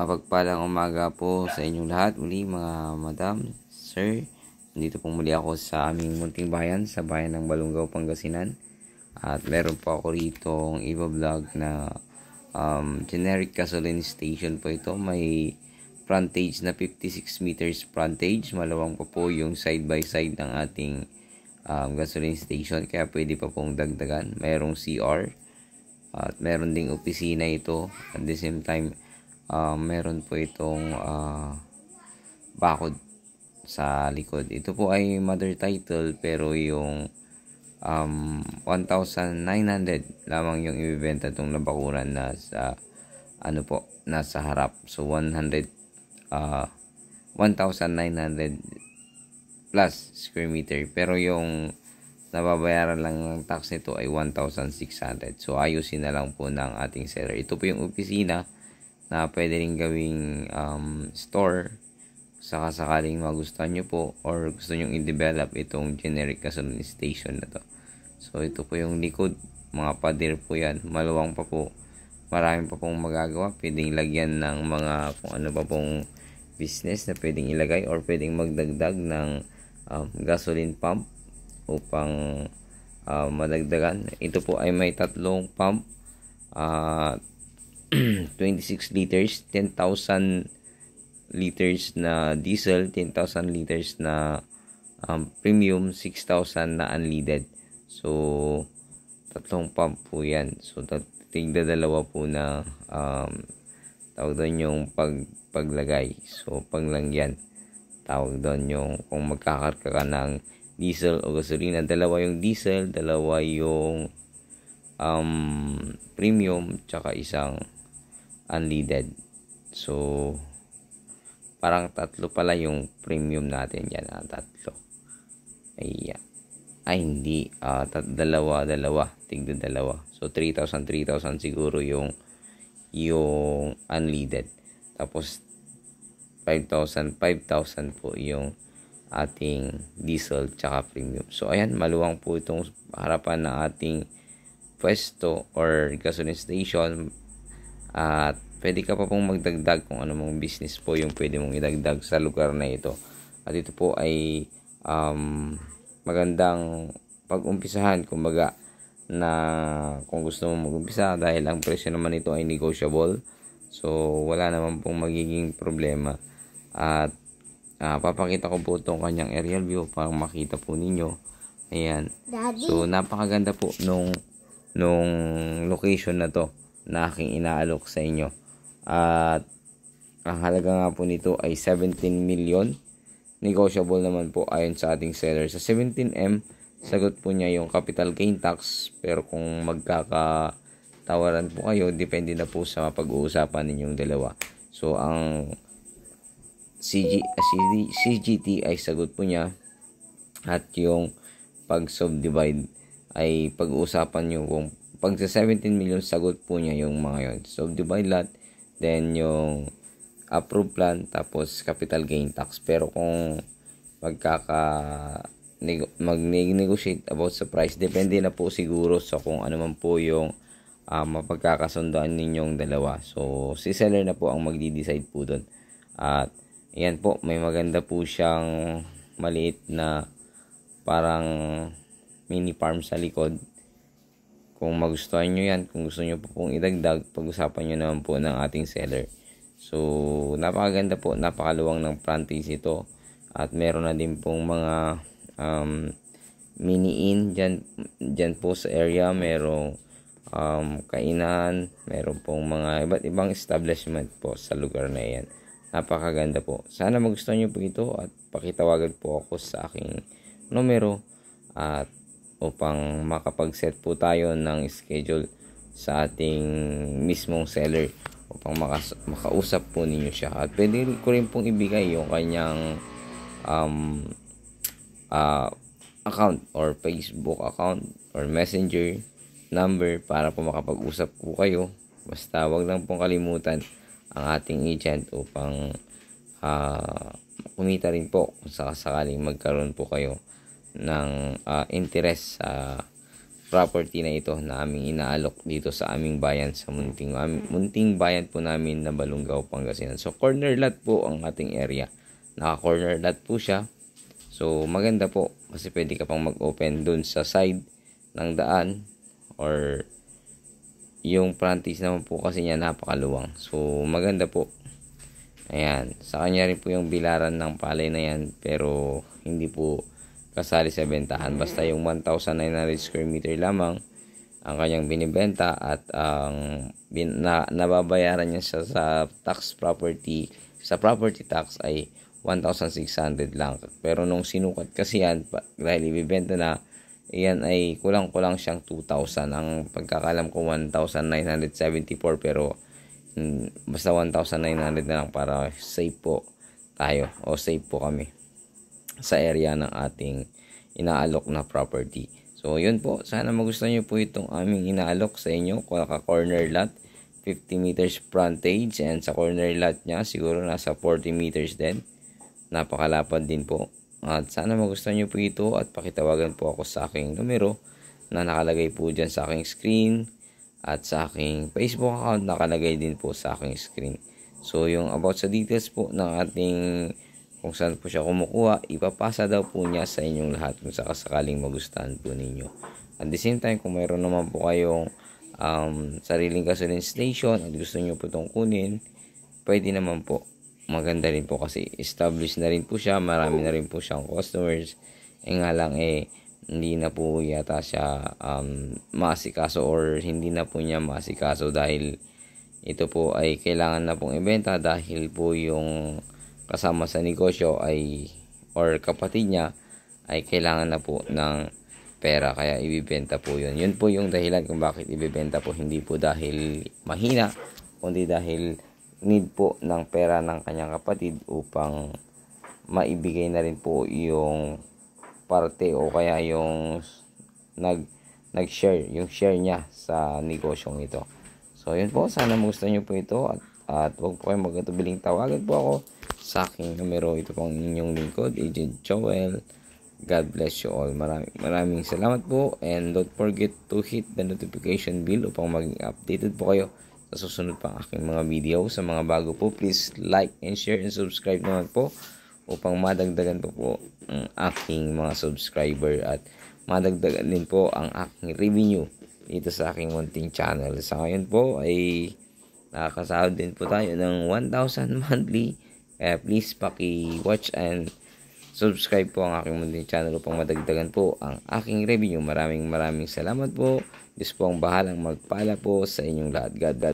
Mapagpalang umaga po sa inyong lahat. Uli mga madam, sir, nandito po muli ako sa aming munting bayan, sa bayan ng Balungaw, Pangasinan. At meron po ako rito iba vlog na um, generic gasoline station po ito. May frontage na 56 meters frontage. Malawang po po yung side by side ng ating um, gasoline station. Kaya pwede pa pong dagdagan. Merong CR at meron ding opisina ito. At the same time, uh, meron po itong uh, bakod sa likod. Ito po ay mother title pero yung um, 1,900 lamang yung ibibenta itong nabakuran na sa ano po, nasa harap. So, 100 uh, 1,900 plus square meter. Pero yung nababayaran lang ng tax nito ay 1,600. So, ayusin na lang po ng ating seller. Ito po yung opisina na pwede rin gawing um, store saka sakaling magustuhan nyo po or gusto nyong i-develop itong generic gasoline station na to. So, ito po yung likod. Mga pader po yan. Maluwang pa po. Marami pa pong magagawa. Pwedeng lagyan ng mga kung ano pa pong business na pwedeng ilagay or pwedeng magdagdag ng um, gasoline pump upang uh, madagdagan. Ito po ay may tatlong pump at uh, 26 liters, 10,000 liters na diesel, 10,000 liters na um, premium, 6,000 na unleaded. So, tatlong pump po yan. So, tigda dalawa po na um, tawag doon yung pag, paglagay. So, yan. Tawag doon yung kung magkakarga ka ng diesel o gasolina. Dalawa yung diesel, dalawa yung um, premium, tsaka isang unleaded. So, parang tatlo pala yung premium natin yan. Ah, tatlo. Ayan. Ay, hindi. Ah, tat, dalawa, dalawa. Tigda dalawa. So, 3,000, 3,000 siguro yung yung unleaded. Tapos, 5,000, 5,000 po yung ating diesel tsaka premium. So, ayan, maluwang po itong harapan ng ating pwesto or gasoline station. At pwede ka pa pong magdagdag kung ano mong business po yung pwede mong idagdag sa lugar na ito. At ito po ay um, magandang pag-umpisahan kumbaga na kung gusto mong mag-umpisa dahil ang presyo naman nito ay negotiable. So wala naman pong magiging problema. At uh, papakita ko po itong kanyang aerial view para makita po ninyo. Ayan. Daddy. So napakaganda po nung nung location na to na aking inaalok sa inyo. At ang halaga nga po nito ay 17 million. Negotiable naman po ayon sa ating seller. Sa 17M, sagot po niya yung capital gain tax. Pero kung magkakatawaran po kayo, depende na po sa pag-uusapan ninyong dalawa. So, ang CG, ah, CG, CGT ay sagot po niya at yung pag-subdivide ay pag-uusapan niyo kung pag sa 17 million, sagot po niya yung mga yun. So, divide lot, then yung approved plan, tapos capital gain tax. Pero kung magkaka mag-negotiate about sa price, depende na po siguro sa kung ano man po yung uh, ah, mapagkakasundoan ninyong dalawa. So, si seller na po ang magdi-decide po doon. At, ayan po, may maganda po siyang maliit na parang mini farm sa likod kung magustuhan nyo yan, kung gusto nyo po pong idagdag, pag-usapan nyo naman po ng ating seller. So, napakaganda po, napakaluwang ng frontage ito. At meron na din pong mga um, mini in dyan, dyan po sa area. Merong um, kainan, meron pong mga iba't ibang establishment po sa lugar na yan. Napakaganda po. Sana magustuhan nyo po ito at pakitawagan po ako sa aking numero at upang makapag-set po tayo ng schedule sa ating mismong seller upang makas- makausap po ninyo siya at pwede ko rin pong ibigay yung kanyang um, uh, account or Facebook account or messenger number para po makapag-usap po kayo basta wag lang pong kalimutan ang ating agent upang uh, kumita rin po kung sakasakaling magkaroon po kayo ng uh, interest sa property na ito na aming inaalok dito sa aming bayan sa munting munting bayan po namin na Balungaw, Pangasinan. So corner lot po ang ating area. Naka corner lot po siya. So maganda po kasi pwede ka pang mag-open dun sa side ng daan or yung frontage naman po kasi niya napakaluwang. So maganda po. Ayan, sa kanya rin po yung bilaran ng palay na yan pero hindi po kasali sa bentahan. Basta yung 1,900 square meter lamang ang kanyang binibenta at ang bin, na, nababayaran niya siya sa tax property sa property tax ay 1,600 lang. Pero nung sinukat kasi yan dahil ibibenta na yan ay kulang-kulang siyang 2,000. Ang pagkakalam ko 1,974 pero mm, basta 1,900 na lang para safe po tayo o safe po kami sa area ng ating inaalok na property. So, yun po. Sana magustuhan nyo po itong aming inaalok sa inyo. Kaka-corner lot, 50 meters frontage. And sa corner lot niya, siguro nasa 40 meters din. Napakalapad din po. At sana magustuhan nyo po ito at pakitawagan po ako sa aking numero na nakalagay po dyan sa aking screen at sa aking Facebook account nakalagay din po sa aking screen. So, yung about sa details po ng ating kung saan po siya kumukuha, ipapasa daw po niya sa inyong lahat kung sakasakaling magustuhan po ninyo. At the same time, kung mayroon naman po kayong um, sariling gasoline station at gusto niyo po itong kunin, pwede naman po. Maganda rin po kasi established na rin po siya, marami na rin po siyang customers. E nga lang eh, hindi na po yata siya um, masikaso or hindi na po niya masikaso dahil ito po ay kailangan na pong ibenta dahil po yung kasama sa negosyo ay or kapatid niya ay kailangan na po ng pera kaya ibibenta po yun. Yun po yung dahilan kung bakit ibibenta po hindi po dahil mahina kundi dahil need po ng pera ng kanyang kapatid upang maibigay na rin po yung parte o kaya yung nag nag-share yung share niya sa negosyong ito. So yun po sana magustuhan niyo po ito at at huwag po kayong magkatubiling tawagan po ako sa aking numero. Ito pong inyong lingkod, Agent Joel. God bless you all. Maraming, maraming salamat po and don't forget to hit the notification bell upang maging updated po kayo sa susunod pang aking mga video. Sa mga bago po, please like and share and subscribe naman po upang madagdagan po po ang aking mga subscriber at madagdagan din po ang aking revenue dito sa aking munting channel. Sa ngayon po ay nakakasahod din po tayo ng 1,000 monthly kaya eh, please paki-watch and subscribe po ang aking mundo channel upang madagdagan po ang aking revenue. Maraming maraming salamat po. Diyos po ang bahalang magpala po sa inyong lahat. God, God.